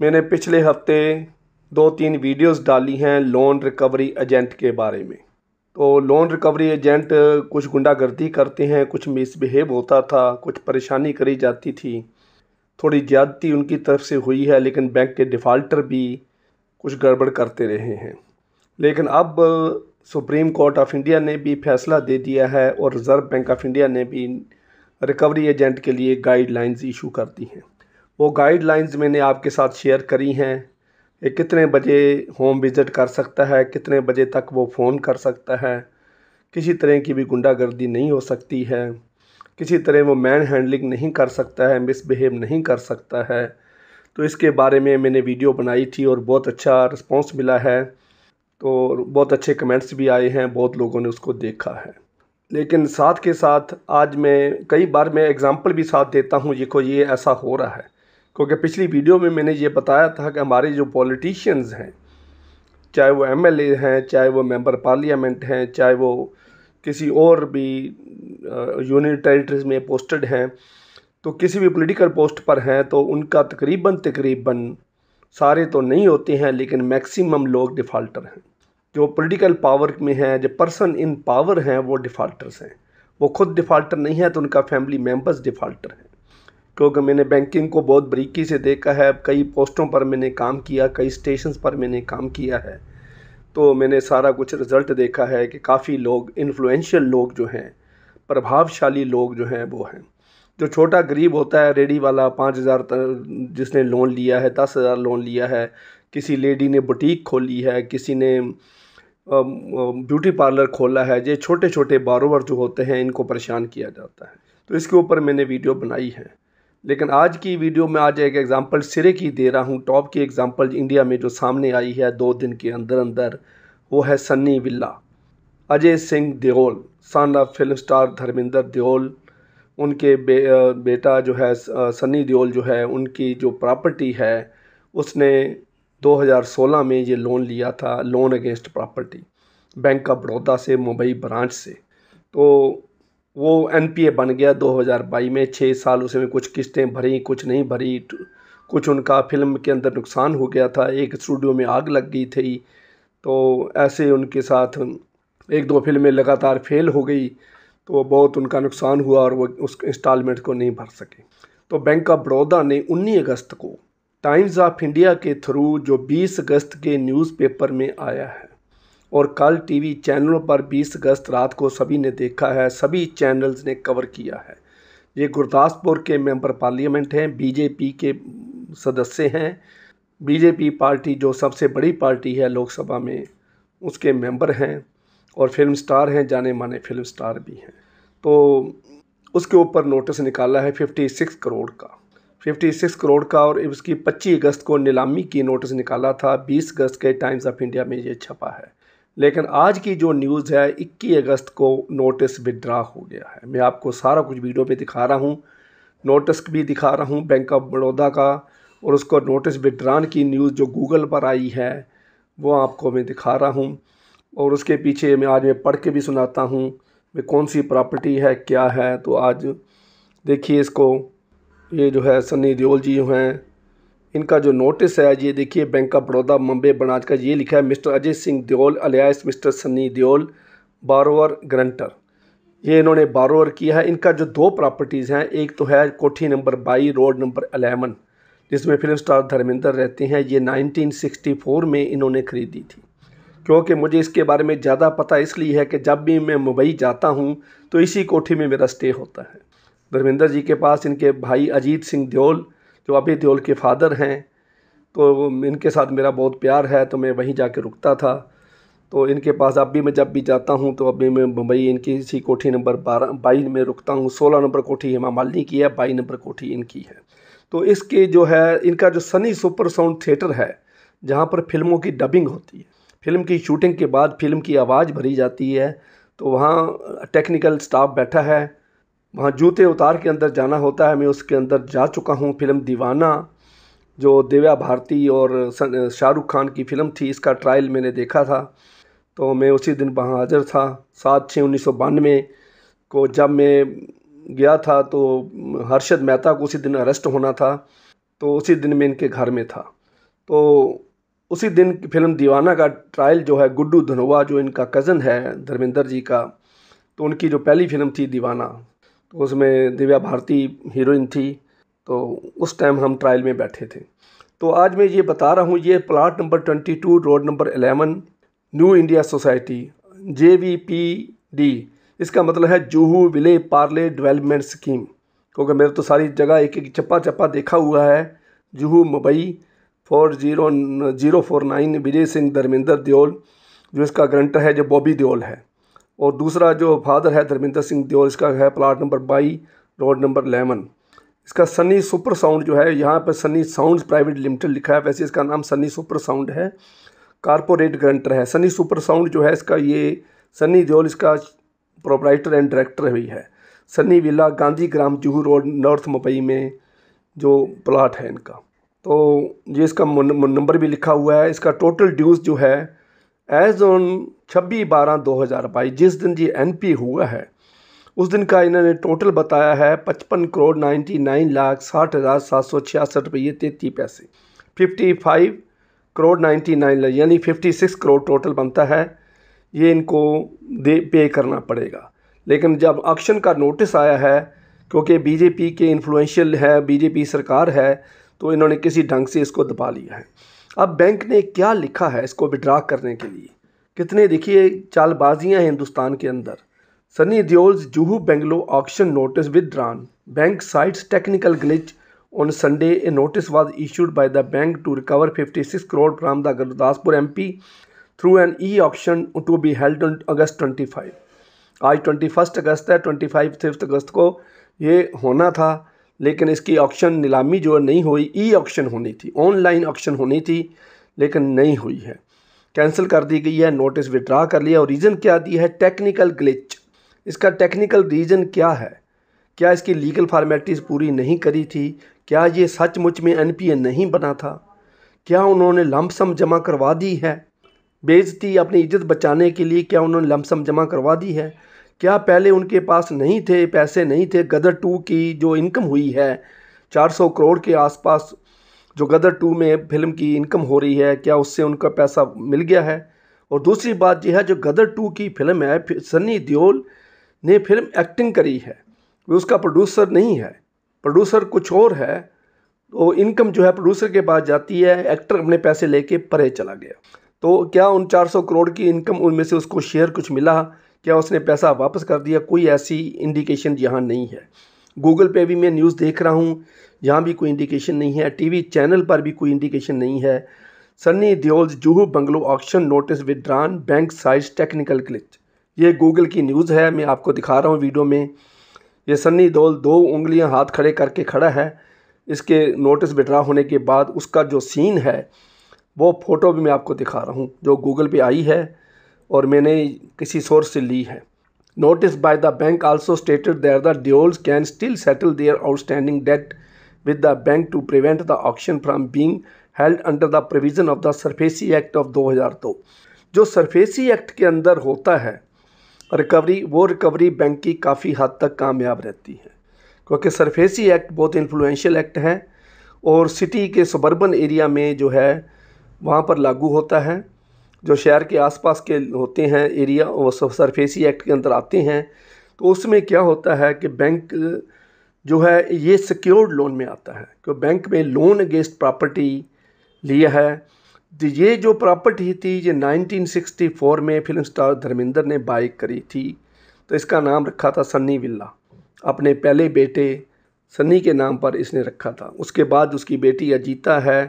मैंने पिछले हफ्ते दो तीन वीडियोस डाली हैं लोन रिकवरी एजेंट के बारे में तो लोन रिकवरी एजेंट कुछ गुंडागर्दी करते हैं कुछ मिसबिहेव होता था कुछ परेशानी करी जाती थी थोड़ी ज़्यादती उनकी तरफ से हुई है लेकिन बैंक के डिफ़ाल्टर भी कुछ गड़बड़ करते रहे हैं लेकिन अब सुप्रीम कोर्ट ऑफ इंडिया ने भी फैसला दे दिया है और रिज़र्व बैंक ऑफ इंडिया ने भी रिकवरी एजेंट के लिए गाइडलाइंस इशू कर दी हैं वो गाइडलाइंस मैंने आपके साथ शेयर करी हैं कि कितने बजे होम विज़िट कर सकता है कितने बजे तक वो फ़ोन कर सकता है किसी तरह की भी गुंडागर्दी नहीं हो सकती है किसी तरह वो मैन हैंडलिंग नहीं कर सकता है मिसबिहेव नहीं कर सकता है तो इसके बारे में मैंने वीडियो बनाई थी और बहुत अच्छा रिस्पॉन्स मिला है तो बहुत अच्छे कमेंट्स भी आए हैं बहुत लोगों ने उसको देखा है लेकिन साथ के साथ आज मैं कई बार मैं एग्ज़ाम्पल भी साथ देता हूँ देखो ये ऐसा हो रहा है क्योंकि पिछली वीडियो में मैंने ये बताया था कि हमारे जो पॉलिटिशियंस हैं चाहे वो एम एल ए हैं चाहे वो मेंबर पार्लियामेंट हैं चाहे वो किसी और भी यूनियन टेरिटरीज में पोस्टेड हैं तो किसी भी पॉलिटिकल पोस्ट पर हैं तो उनका तकरीबन तकरीबन सारे तो नहीं होते हैं लेकिन मैक्सिमम लोग डिफ़ाल्टर हैं जो पॉलिटिकल पावर में हैं जो पर्सन इन पावर हैं वो डिफ़ाल्टर्स हैं वो खुद डिफ़ाल्टर नहीं है तो उनका फैमिली मेम्बर्स डिफ़ाल्टर हैं क्योंकि मैंने बैंकिंग को बहुत बरीकी से देखा है कई पोस्टों पर मैंने काम किया कई स्टेशन पर मैंने काम किया है तो मैंने सारा कुछ रिज़ल्ट देखा है कि काफ़ी लोग इन्फ्लुएंशियल लोग जो हैं प्रभावशाली लोग जो हैं वो हैं जो छोटा गरीब होता है रेडी वाला पाँच हज़ार जिसने लोन लिया है दस हज़ार लोन लिया है किसी लेडी ने बुटीक खोली है किसी ने ब्यूटी पार्लर खोला है ये छोटे छोटे बारोवर जो होते हैं इनको परेशान किया जाता है तो इसके ऊपर मैंने वीडियो बनाई है लेकिन आज की वीडियो में आज एक एग्ज़ाम्पल सिरे की दे रहा हूँ टॉप की एग्ज़ाम्पल इंडिया में जो सामने आई है दो दिन के अंदर अंदर वो है Sunny villa Ajay Singh Deol son of film star Dharmendra Deol उनके बे, बेटा जो है सन्नी देओल जो है उनकी जो प्रॉपर्टी है उसने 2016 में ये लोन लिया था loan against property bank of Baroda से मुंबई ब्रांच से तो वो एन बन गया दो में छः साल उसमें कुछ किस्तें भरी कुछ नहीं भरी कुछ उनका फिल्म के अंदर नुकसान हो गया था एक स्टूडियो में आग लग गई थी तो ऐसे उनके साथ एक दो फिल्में लगातार फेल हो गई तो बहुत उनका नुकसान हुआ और वो उस इंस्टॉलमेंट को नहीं भर सके तो बैंक ऑफ बड़ौदा ने 19 अगस्त को टाइम्स ऑफ इंडिया के थ्रू जो 20 अगस्त के न्यूज़पेपर में आया है और कल टीवी चैनलों पर 20 अगस्त रात को सभी ने देखा है सभी चैनल्स ने कवर किया है ये गुरदासपुर के मेंबर पार्लियामेंट हैं बीजेपी के सदस्य हैं बीजेपी पार्टी जो सबसे बड़ी पार्टी है लोकसभा में उसके मेंबर हैं और फिल्म स्टार हैं जाने माने फिल्म स्टार भी हैं तो उसके ऊपर नोटिस निकाला है 56 करोड़ का 56 करोड़ का और उसकी 25 अगस्त को नीलामी की नोटिस निकाला था 20 अगस्त के टाइम्स ऑफ इंडिया में ये छपा है लेकिन आज की जो न्यूज़ है 21 अगस्त को नोटिस विदड्रा हो गया है मैं आपको सारा कुछ वीडियो पे दिखा रहा हूँ नोटिस भी दिखा रहा हूँ बैंक ऑफ बड़ौदा का और उसको नोटिस विदड्रान की न्यूज़ जो गूगल पर आई है वो आपको मैं दिखा रहा हूँ और उसके पीछे मैं आज मैं पढ़ के भी सुनाता हूँ वे कौन सी प्रॉपर्टी है क्या है तो आज देखिए इसको ये जो है सनी देओल जी हैं इनका जो नोटिस है ये देखिए बैंक ऑफ बड़ौदा मुंबई बनाज का ये लिखा है mister Ajay Singh Deol alias mister Sunny Deol borrower guarantor ये इन्होंने बारोवर किया है इनका जो दो प्रॉपर्टीज़ हैं एक तो है कोठी number by road number eleven जिसमें फिल्म स्टार धर्मेंद्र रहते हैं ये 1964 में इन्होंने ख़रीदी थी क्योंकि मुझे इसके बारे में ज़्यादा पता इसलिए है कि जब भी मैं मुंबई जाता हूँ तो इसी कोठी में मेरा स्टे होता है धर्मेंद्र जी के पास इनके भाई अजीत सिंह देओल जो अभी देओल के फादर हैं तो इनके साथ मेरा बहुत प्यार है तो मैं वहीं जा रुकता था तो इनके पास अब भी मैं जब भी जाता हूँ तो अभी मैं मुंबई इनकी इसी कोठी नंबर बारह बाईस में रुकता हूँ सोलह नंबर कोठी हेमा मालिनी की है बाईस नंबर कोठी इनकी है तो इसके जो है इनका जो सनी सुपर साउंड थिएटर है जहाँ पर फिल्मों की डबिंग होती है फिल्म की शूटिंग के बाद फिल्म की आवाज़ भरी जाती है तो वहाँ टेक्निकल स्टाफ बैठा है वहाँ जूते उतार के अंदर जाना होता है मैं उसके अंदर जा चुका हूँ फिल्म दीवाना जो दिव्या भारती और शाहरुख खान की फ़िल्म थी इसका ट्रायल मैंने देखा था तो मैं उसी दिन वहाँ हाज़िर था सात छः उन्नीस सौ बानवे को जब मैं गया था तो हर्षद मेहता को उसी दिन अरेस्ट होना था तो उसी दिन मैं इनके घर में था तो उसी दिन फिल्म दीवाना का ट्रायल जो है गुड्डू धनोवा जो इनका कज़न है धर्मेंद्र जी का तो उनकी जो पहली फिल्म थी दीवाना उसमें दिव्या भारती हीरोइन थी तो उस टाइम हम ट्रायल में बैठे थे तो आज मैं ये बता रहा हूँ ये plot number twenty two road number eleven new India society J V P D इसका मतलब है जूहू विले पार्ले डेवलपमेंट स्कीम क्योंकि मेरे तो सारी जगह एक एक चप्पा चप्पा देखा हुआ है Juhu Mumbai four zero zero four nine Vijay Singh Dharmendra Deol जो इसका ग्रंटर है जो बॉबी देओल है और दूसरा जो फादर है धर्मिंदर सिंह देओल इसका है plot number by road number eleven इसका सनी सुपर साउंड जो है यहाँ पर सनी साउंड प्राइवेट लिमिटेड लिखा है वैसे इसका नाम सनी सुपर साउंड है कारपोरेट ग्रंटर है सनी सुपर साउंड जो है इसका ये सनी देओल इसका प्रोपराइटर एंड डायरेक्टर भी है Sunny villa Gandhi Gram Juhu road north Mumbai में जो प्लाट है इनका तो ये इसका नंबर भी लिखा हुआ है इसका टोटल ड्यूज़ जो है एज ऑन छब्बीस बारह दो हज़ार बाईस जिस दिन ये एन पी हुआ है उस दिन का इन्होंने टोटल बताया है पचपन करोड़ नाइन्टी नाइन लाख साठ हज़ार सात सौ छियासठ रुपये तेती पैसे fifty five crore ninety nine lakh यानी फिफ्टी सिक्स करोड़ टोटल बनता है ये इनको दे पे करना पड़ेगा लेकिन जब ऑक्शन का नोटिस आया है क्योंकि बीजेपी के इन्फ्लुएंशियल है बीजेपी सरकार है तो इन्होंने किसी ढंग से इसको दबा लिया है अब बैंक ने क्या लिखा है इसको विड्रा करने के लिए कितने देखिए चालबाजियाँ हैं हिंदुस्तान के अंदर Sunny Deol's Juhu bungalow auction notice withdrawn bank cites technical glitch on Sunday a notice was issued by the bank to recover 56 crore from the Gurdaspur M through an e auction to be held on August 25. आज 21 अगस्त है 25 fifth अगस्त को ये होना था लेकिन इसकी auction नीलामी जो नहीं हुई ई ऑक्शन होनी थी ऑनलाइन ऑक्शन होनी थी लेकिन नहीं हुई है कैंसिल कर दी गई है नोटिस विड्रा कर लिया और रीज़न क्या दिया है टेक्निकल ग्लिच इसका टेक्निकल रीज़न क्या है क्या इसकी लीगल फार्मेलिटीज पूरी नहीं करी थी क्या ये सचमुच में एनपीए नहीं बना था क्या उन्होंने लमसम जमा करवा दी है बेजती अपनी इज्जत बचाने के लिए क्या उन्होंने लमसम जमा करवा दी है क्या पहले उनके पास नहीं थे पैसे नहीं थे गदर टू की जो इनकम हुई है 400 करोड़ के आसपास जो गदर टू में फिल्म की इनकम हो रही है क्या उससे उनका पैसा मिल गया है और दूसरी बात यह है जो गदर टू की फिल्म है सनी दियोल ने फिल्म एक्टिंग करी है वो उसका प्रोड्यूसर नहीं है प्रोड्यूसर कुछ और है तो इनकम जो है प्रोड्यूसर के पास जाती है एक्टर अपने पैसे लेके परे चला गया तो क्या उन 400 करोड़ की इनकम उनमें से उसको शेयर कुछ मिला क्या उसने पैसा वापस कर दिया कोई ऐसी इंडिकेशन यहाँ नहीं है गूगल पे भी मैं न्यूज़ देख रहा हूँ यहाँ भी कोई इंडिकेशन नहीं है टीवी चैनल पर भी कोई इंडिकेशन नहीं है Sunny Deol Juhu bungalow auction notice withdrawn bank साइज टेक्निकल क्लिच ये गूगल की न्यूज़ है मैं आपको दिखा रहा हूँ वीडियो में ये सन्नी देओल दो उंगलियां हाथ खड़े करके खड़ा है इसके नोटिस विड्रा होने के बाद उसका जो सीन है वो फ़ोटो भी मैं आपको दिखा रहा हूँ जो गूगल पे आई है और मैंने किसी सोर्स से ली है notice by the bank also stated their the Deols can still settle their outstanding debt with the bank to prevent the auction from being held under the provision of the SARFAESI act of 2002 जो SARFAESI act के अंदर होता है recovery वो recovery bank की काफ़ी हद तक कामयाब रहती है क्योंकि सरफेसी एक्ट बहुत इन्फ्लुएंशियल एक्ट है और सिटी के सबर्बन एरिया में जो है वहाँ पर लागू होता है जो शहर के आसपास के होते हैं एरिया वो सब सरफेसी एक्ट के अंदर आते हैं तो उसमें क्या होता है कि बैंक जो है ये सिक्योर्ड लोन में आता है क्योंकि बैंक में लोन अगेंस्ट प्रॉपर्टी लिया है तो ये जो प्रॉपर्टी थी ये 1964 में फिल्म स्टार धर्मेंद्र ने बाई करी थी तो इसका नाम रखा था सन्नी विल्ला अपने पहले बेटे सन्नी के नाम पर इसने रखा था उसके बाद उसकी बेटी अजीता है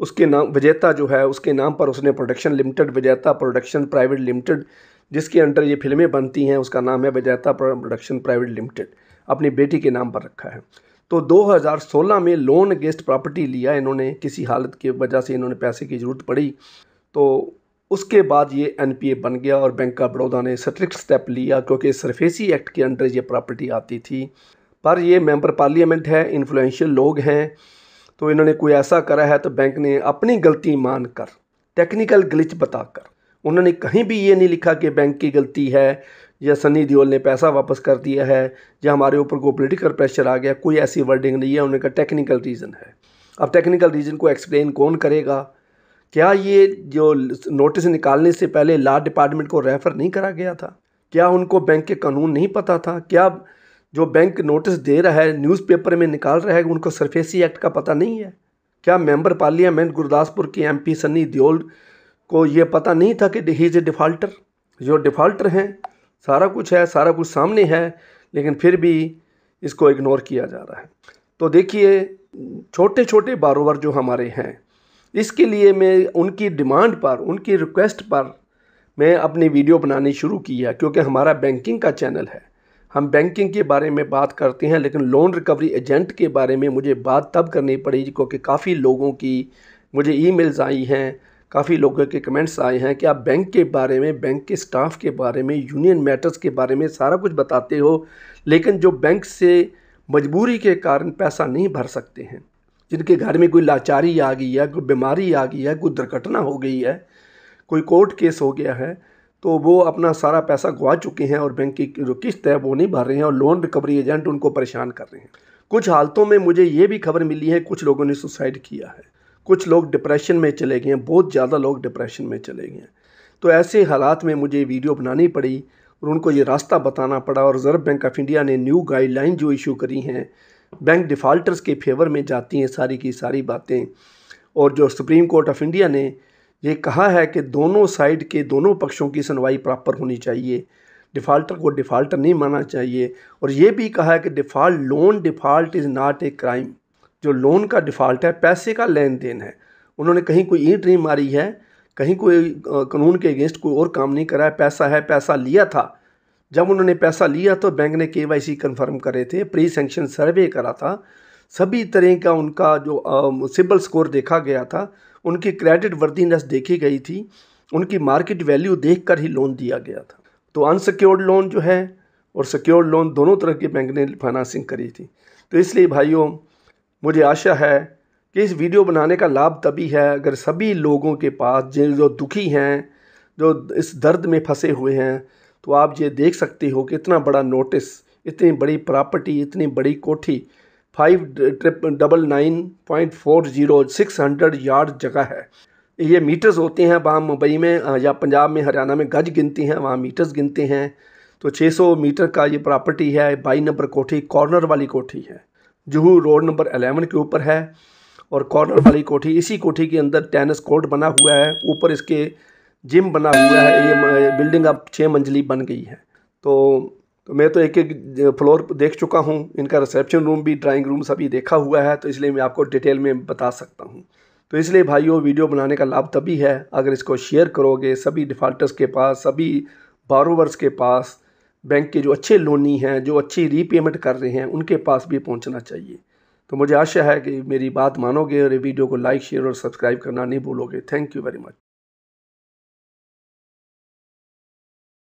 उसके नाम विजेता जो है उसके नाम पर उसने production limited Vijayta production private limited जिसके अंडर ये फिल्में बनती हैं उसका नाम है विजेता प्रोडक्शन प्राइवेट लिमिटेड अपनी बेटी के नाम पर रखा है तो 2016 में लोन अगेंस्ट प्रॉपर्टी लिया इन्होंने किसी हालत की वजह से इन्होंने पैसे की ज़रूरत पड़ी तो उसके बाद ये एन बन गया और बैंक ऑफ बड़ौदा ने स्ट्रिक्ट स्टेप लिया क्योंकि सरफेसी एक्ट के अंडर ये प्रॉपर्टी आती थी पर ये मेंबर पार्लियामेंट है इन्फ्लुएंशियल लोग हैं तो इन्होंने कोई ऐसा करा है तो बैंक ने अपनी गलती मान कर टेक्निकल ग्लिच बताकर उन्होंने कहीं भी ये नहीं लिखा कि बैंक की गलती है या सनी दियोल ने पैसा वापस कर दिया है या हमारे ऊपर को पोलिटिकल प्रेशर आ गया कोई ऐसी वर्डिंग नहीं है उन्होंने कहा टेक्निकल रीज़न है अब टेक्निकल रीज़न को एक्सप्लेन कौन करेगा क्या ये जो नोटिस निकालने से पहले लॉ डिपार्टमेंट को रेफ़र नहीं करा गया था क्या उनको बैंक के कानून नहीं पता था क्या जो बैंक नोटिस दे रहा है न्यूज़पेपर में निकाल रहा है उनको सरफेसी एक्ट का पता नहीं है क्या मेंबर पार्लियामेंट गुरदासपुर के एमपी सन्नी दियोल को ये पता नहीं था कि ही इज़ ए डिफ़ाल्टर जो डिफ़ाल्टर हैं सारा कुछ है सारा कुछ सामने है लेकिन फिर भी इसको इग्नोर किया जा रहा है तो देखिए छोटे छोटे बारोवर जो हमारे हैं इसके लिए मैं उनकी डिमांड पर उनकी रिक्वेस्ट पर मैं अपनी वीडियो बनानी शुरू की है क्योंकि हमारा बैंकिंग का चैनल है हम बैंकिंग के बारे में बात करते हैं लेकिन लोन रिकवरी एजेंट के बारे में मुझे बात तब करनी पड़ी क्योंकि काफ़ी लोगों की मुझे ईमेल्स आई हैं काफ़ी लोगों के कमेंट्स आए हैं कि आप बैंक के बारे में बैंक के स्टाफ के बारे में यूनियन मैटर्स के बारे में सारा कुछ बताते हो लेकिन जो बैंक से मजबूरी के कारण पैसा नहीं भर सकते हैं जिनके घर में कोई लाचारी आ गई है कोई बीमारी आ गई है कोई दुर्घटना हो गई है कोई कोर्ट केस हो गया है तो वो अपना सारा पैसा गवा चुके हैं और बैंक की जो किस्त है वो नहीं भर रहे हैं और लोन रिकवरी एजेंट उनको परेशान कर रहे हैं कुछ हालतों में मुझे ये भी खबर मिली है कुछ लोगों ने सुसाइड किया है कुछ लोग डिप्रेशन में चले गए हैं बहुत ज़्यादा लोग डिप्रेशन में चले गए हैं तो ऐसे हालात में मुझे वीडियो बनानी पड़ी और उनको ये रास्ता बताना पड़ा और रिज़र्व बैंक ऑफ इंडिया ने न्यू गाइडलाइन जो इशू करी हैं बैंक डिफ़ाल्टर्स के फेवर में जाती हैं सारी की सारी बातें और जो सुप्रीम कोर्ट ऑफ इंडिया ने ये कहा है कि दोनों साइड के दोनों पक्षों की सुनवाई प्रॉपर होनी चाहिए डिफ़ाल्टर को डिफ़ाल्टर नहीं माना चाहिए और ये भी कहा है कि default loan default is not a crime जो लोन का डिफ़ाल्ट है पैसे का लेन देन है उन्होंने कहीं कोई ईंट नहीं मारी है कहीं कोई कानून के अगेंस्ट कोई और काम नहीं करा है पैसा है पैसा लिया था जब उन्होंने पैसा लिया तो बैंक ने के वाई सी कन्फर्म करे थे प्री सेंक्शन सर्वे करा था सभी तरह का उनका जो सिबल स्कोर देखा गया था उनकी क्रेडिट वर्दीनेस देखी गई थी उनकी मार्केट वैल्यू देख ही लोन दिया गया था तो अनसिक्योर्ड लोन जो है और सिक्योर्ड लोन दोनों तरह के बैंक ने फाइनेंसिंग करी थी तो इसलिए भाइयों मुझे आशा है कि इस वीडियो बनाने का लाभ तभी है अगर सभी लोगों के पास जिन जो दुखी हैं जो इस दर्द में फंसे हुए हैं तो आप ये देख सकते हो कि इतना बड़ा नोटिस इतनी बड़ी प्रॉपर्टी इतनी बड़ी कोठी five triple double nine point four zero six hundred yard जगह है ये मीटर्स होते हैं वहाँ मुंबई में या पंजाब में हरियाणा में गज गिनती हैं वहाँ मीटर्स गिनते हैं तो 600 मीटर का ये प्रॉपर्टी है बाई नंबर कोठी कॉर्नर वाली कोठी है जूहू रोड नंबर अलेवन के ऊपर है और कॉर्नर वाली कोठी इसी कोठी के अंदर टेनिस कोर्ट बना हुआ है ऊपर इसके जिम बना हुआ है ये बिल्डिंग अब छः मंजिली बन गई है तो मैं तो एक एक फ्लोर देख चुका हूँ इनका रिसेप्शन रूम भी ड्राइंग रूम सभी देखा हुआ है तो इसलिए मैं आपको डिटेल में बता सकता हूँ तो इसलिए भाइयों वीडियो बनाने का लाभ तभी है अगर इसको शेयर करोगे सभी डिफ़ाल्टर्स के पास सभी बारोवर्स के पास बैंक के जो अच्छे लोनी हैं जो अच्छी रीपेमेंट कर रहे हैं उनके पास भी पहुँचना चाहिए तो मुझे आशा है कि मेरी बात मानोगे और वीडियो को लाइक शेयर और सब्सक्राइब करना नहीं भूलोगे थैंक यू वेरी मच